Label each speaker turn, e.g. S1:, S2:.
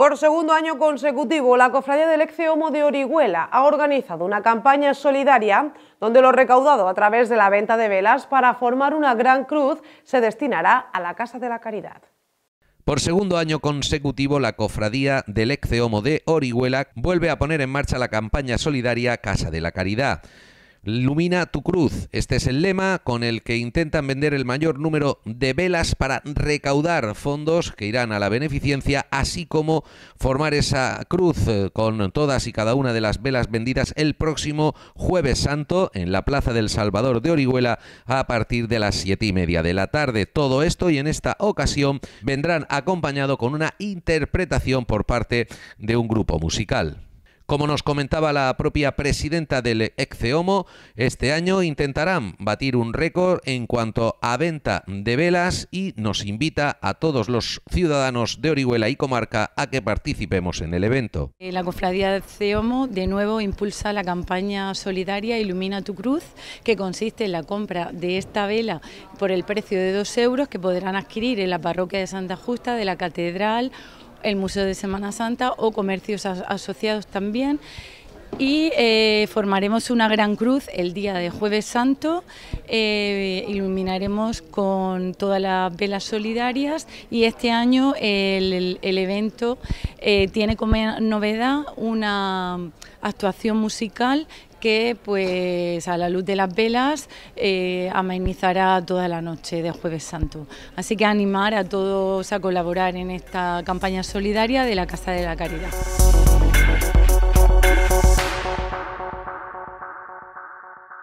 S1: Por segundo año consecutivo, la Cofradía del Exceomo de Orihuela ha organizado una campaña solidaria donde lo recaudado a través de la venta de velas para formar una gran cruz se destinará a la Casa de la Caridad.
S2: Por segundo año consecutivo, la cofradía del Exceomo de Orihuela vuelve a poner en marcha la campaña solidaria Casa de la Caridad. Lumina tu cruz. Este es el lema con el que intentan vender el mayor número de velas para recaudar fondos que irán a la beneficencia, así como formar esa cruz eh, con todas y cada una de las velas vendidas el próximo jueves santo en la Plaza del Salvador de Orihuela a partir de las siete y media de la tarde. Todo esto y en esta ocasión vendrán acompañado con una interpretación por parte de un grupo musical. Como nos comentaba la propia presidenta del Exceomo, este año intentarán batir un récord en cuanto a venta de velas y nos invita a todos los ciudadanos de Orihuela y comarca a que participemos en el evento.
S3: Eh, la cofradía de Exceomo de nuevo impulsa la campaña solidaria Ilumina tu Cruz, que consiste en la compra de esta vela por el precio de dos euros que podrán adquirir en la parroquia de Santa Justa de la Catedral el Museo de Semana Santa o comercios asociados también y eh, formaremos una gran cruz el día de Jueves Santo, eh, iluminaremos con todas las velas solidarias y este año el, evento eh, tiene como novedad una actuación musical que pues a la luz de las velas amenizará toda la noche de Jueves Santo. Así que animar a todos a colaborar en esta campaña solidaria de la Casa de la Caridad.